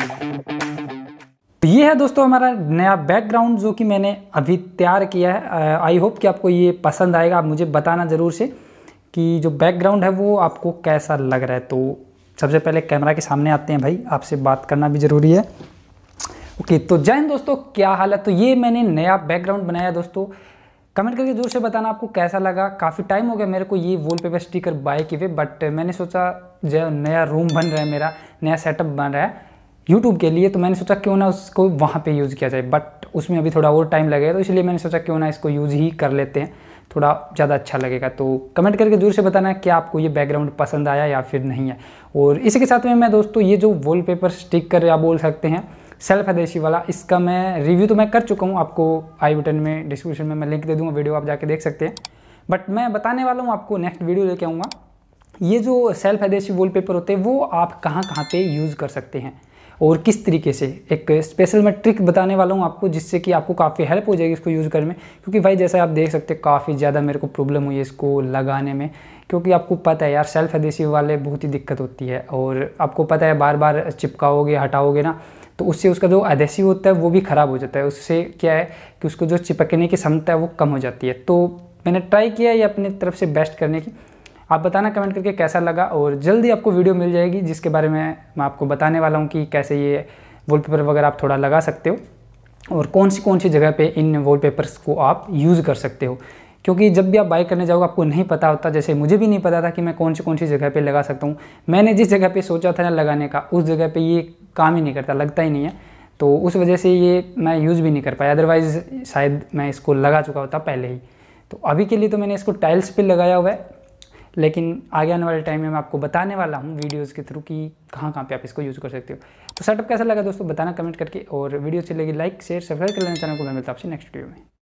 तो ये है दोस्तों हमारा नया बैकग्राउंड जो कि मैंने अभी तैयार किया है आई होप कि आपको ये पसंद आएगा आप मुझे बताना ज़रूर से कि जो बैकग्राउंड है वो आपको कैसा लग रहा है तो सबसे पहले कैमरा के सामने आते हैं भाई आपसे बात करना भी ज़रूरी है ओके तो जय हिंद दोस्तों क्या हाल है तो ये मैंने नया बैकग्राउंड बनाया दोस्तों कमेंट करके जोर से बताना आपको कैसा लगा काफ़ी टाइम हो गया मेरे को ये पेपर स्टिकर बाय किए हुए बट मैंने सोचा जो नया रूम बन रहा है मेरा नया सेटअप बन रहा है यूट्यूब के लिए तो मैंने सोचा क्यों ना उसको वहाँ पर यूज़ किया जाए बट उसमें अभी थोड़ा और टाइम लगेगा तो इसलिए मैंने सोचा क्यों ना इसको यूज़ ही कर लेते हैं थोड़ा ज़्यादा अच्छा लगेगा तो कमेंट करके ज़रूर से बताना कि आपको ये बैकग्राउंड पसंद आया या फिर नहीं है और इसी के साथ में मैं दोस्तों ये जो वॉलपेपर कर या बोल सकते हैं सेल्फ हदेशी वाला इसका मैं रिव्यू तो मैं कर चुका हूँ आपको आई बटन में डिस्क्रिप्शन में मैं लिंक दे दूँगा वीडियो आप जाके देख सकते हैं बट मैं बताने वाला हूँ आपको नेक्स्ट वीडियो लेके आऊँगा ये जो सेल्फ हदेशी वॉल होते हैं वो आप कहाँ कहाँ पर यूज़ कर सकते हैं और किस तरीके से एक स्पेशल मैं ट्रिक बताने वाला हूँ आपको जिससे कि आपको काफ़ी हेल्प हो जाएगी इसको यूज़ करने में क्योंकि भाई जैसा आप देख सकते काफ़ी ज़्यादा मेरे को प्रॉब्लम हुई है इसको लगाने में क्योंकि आपको पता है यार सेल्फ एडेसिव वाले बहुत ही दिक्कत होती है और आपको पता है बार बार चिपकाओगे हटाओगे ना तो उससे उसका जो एडेसिव होता है वो भी ख़राब हो जाता है उससे क्या है कि उसको जो चिपकने की क्षमता है वो कम हो जाती है तो मैंने ट्राई किया ये अपनी तरफ से बेस्ट करने की आप बताना कमेंट करके कैसा लगा और जल्दी आपको वीडियो मिल जाएगी जिसके बारे में मैं आपको बताने वाला हूँ कि कैसे ये वॉलपेपर वगैरह आप थोड़ा लगा सकते हो और कौन सी कौन सी जगह पे इन वॉलपेपर्स को आप यूज़ कर सकते हो क्योंकि जब भी आप बाइक करने जाओगे आपको नहीं पता होता जैसे मुझे भी नहीं पता था कि मैं कौन सी कौन सी जगह पे लगा सकता हूँ मैंने जिस जगह पे सोचा था ना लगाने का उस जगह पे ये काम ही नहीं करता लगता ही नहीं है तो उस वजह से ये मैं यूज़ भी नहीं कर पाया अदरवाइज़ शायद मैं इसको लगा चुका होता पहले ही तो अभी के लिए तो मैंने इसको टाइल्स पर लगाया हुआ है लेकिन आगे आने वाले टाइम में मैं आपको बताने वाला हूँ वीडियोज़ के थ्रू कि कहाँ कहाँ पे आप इसको यूज़ कर सकते हो तो सेटअप कैसा लगा दोस्तों बताना कमेंट करके और वीडियो अच्छी लगी लाइक शेयर सब्सक्राइब कर लेना चैनल को मैं मिलता आपसे नेक्स्ट वीडियो में